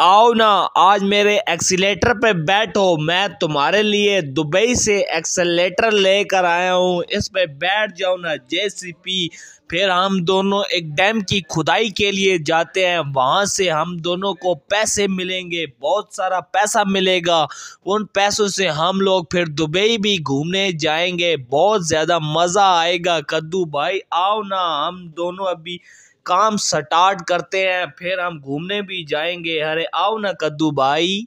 आओ ना आज मेरे एक्सीटर पे बैठो मैं तुम्हारे लिए दुबई से एक्सलेटर लेकर आया हूँ इस पे बैठ जाओ ना जेसीपी फिर हम दोनों एक डैम की खुदाई के लिए जाते हैं वहाँ से हम दोनों को पैसे मिलेंगे बहुत सारा पैसा मिलेगा उन पैसों से हम लोग फिर दुबई भी घूमने जाएंगे बहुत ज़्यादा मज़ा आएगा कद्दू भाई आओ ना हम दोनों अभी काम स्टार्ट करते हैं फिर हम घूमने भी जाएंगे अरे आओ ना कद्दू भाई